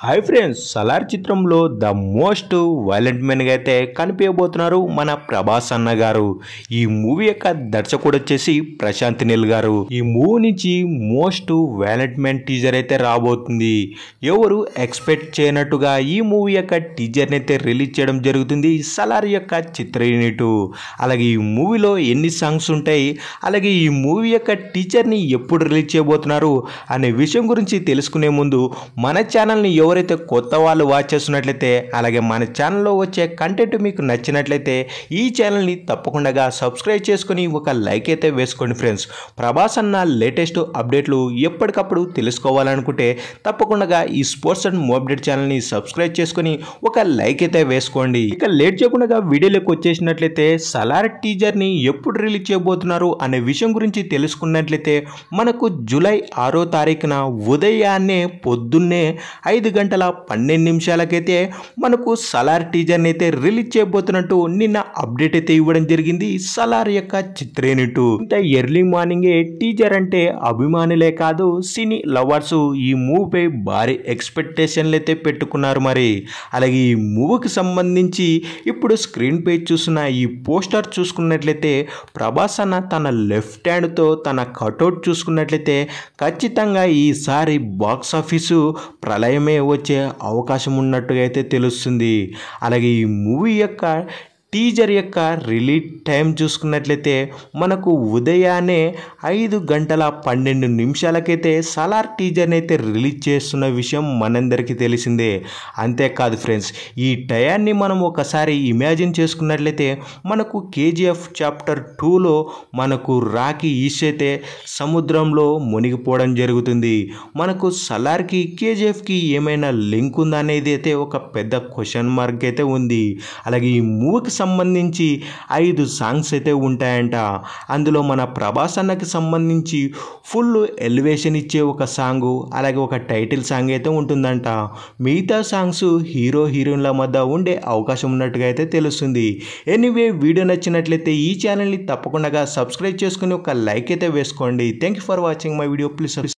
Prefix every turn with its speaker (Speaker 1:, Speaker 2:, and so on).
Speaker 1: hi friends Salaar చిత్రంలో the most violent మెన్గా అయితే కనిపించబోతున్నారు మన ప్రభాస్ అన్న గారు ఈ మూవీ యొక్క దర్శకుడు వచ్చేసి ప్రశాంత్ నీల్ గారు ఈ మూవీ నుంచి మోస్ట్ వైలెంట్ మెన్ టీజర్ అయితే రాబోతుంది ఎవరు ఎక్స్పెక్ట్ చేయనట్టుగా ఈ మూవీ యొక్క టీజర్ని అయితే రిలీజ్ చేయడం జరుగుతుంది సలార్ యొక్క చిత్ర యూనిట్ అలాగే ఈ మూవీలో ఎన్ని సాంగ్స్ ఉంటాయి అలాగే ఈ మూవీ యొక్క టీచర్ని ఎప్పుడు రిలీజ్ చేయబోతున్నారు అనే విషయం గురించి తెలుసుకునే ముందు మన ఛానల్ని ఎవరైతే కొత్త వాళ్ళు వాచ్ చేస్తున్నట్లయితే అలాగే మన ఛానల్లో వచ్చే కంటెంట్ మీకు నచ్చినట్లయితే ఈ ఛానల్ని తప్పకుండా సబ్స్క్రైబ్ చేసుకుని ఒక లైక్ అయితే వేసుకోండి ఫ్రెండ్స్ ప్రభాస్ అన్న లేటెస్ట్ అప్డేట్లు ఎప్పటికప్పుడు తెలుసుకోవాలనుకుంటే తప్పకుండా ఈ స్పోర్ట్స్ అండ్ అప్డేట్ ఛానల్ని సబ్స్క్రైబ్ చేసుకుని ఒక లైక్ అయితే వేసుకోండి ఇక లేట్ చేయకుండా వీడియోలోకి వచ్చేసినట్లయితే సలార్ టీజర్ని ఎప్పుడు రిలీజ్ చేయబోతున్నారు అనే విషయం గురించి తెలుసుకున్నట్లయితే మనకు జూలై ఆరో తారీఖున ఉదయాన్నే పొద్దున్నే ఐదు గంటల పన్నెండు నిమిషాలకైతే మనకు సలార్ టీజర్ని అయితే రిలీజ్ చేయబోతున్నట్టు నిన్న అప్డేట్ అయితే ఇవ్వడం జరిగింది సలార్ యొక్క చిత్రేనిటు ఇంత ఎర్లీ మార్నింగే టీజర్ అంటే అభిమానులే కాదు సినీ లవర్స్ ఈ మూవీపై భారీ ఎక్స్పెక్టేషన్లు అయితే పెట్టుకున్నారు మరి అలాగే ఈ మూవీకి సంబంధించి ఇప్పుడు స్క్రీన్ పై చూసిన ఈ పోస్టర్ చూసుకున్నట్లయితే ప్రభాస్ అన్న తన లెఫ్ట్ హ్యాండ్తో తన కటౌట్ చూసుకున్నట్లయితే ఖచ్చితంగా ఈసారి బాక్స్ ఆఫీసు ప్రళయమే వచ్చే అవకాశం ఉన్నట్టుగా అయితే తెలుస్తుంది అలాగే ఈ మూవీ యొక్క టీజర్ యొక్క రిలీజ్ టైం చూసుకున్నట్లయితే మనకు ఉదయాన్నే ఐదు గంటల పన్నెండు నిమిషాలకైతే సలార్ టీజర్ని అయితే రిలీజ్ చేస్తున్న విషయం మనందరికీ తెలిసిందే అంతేకాదు ఫ్రెండ్స్ ఈ టయాన్ని మనం ఒకసారి ఇమాజిన్ చేసుకున్నట్లయితే మనకు కేజీఎఫ్ చాప్టర్ టూలో మనకు రాకీ ఈస్ అయితే సముద్రంలో మునిగిపోవడం జరుగుతుంది మనకు సలార్కి కేజీఎఫ్కి ఏమైనా లింక్ ఉందా అనేది అయితే ఒక పెద్ద క్వశ్చన్ మార్క్ అయితే ఉంది అలాగే ఈ మూవీకి సంబంధించి ఐదు సాంగ్స్ అయితే ఉంటాయంట అందులో మన ప్రభాస్ అన్నకి సంబంధించి ఫుల్ ఎలివేషన్ ఇచ్చే ఒక సాంగ్ అలాగే ఒక టైటిల్ సాంగ్ అయితే ఉంటుందంట మిగతా సాంగ్స్ హీరో హీరోయిన్ల మధ్య ఉండే అవకాశం ఉన్నట్టుగా అయితే తెలుస్తుంది ఎనీవే వీడియో నచ్చినట్లయితే ఈ ఛానల్ని తప్పకుండా సబ్స్క్రైబ్ చేసుకుని ఒక లైక్ అయితే వేసుకోండి thank you for watching my video please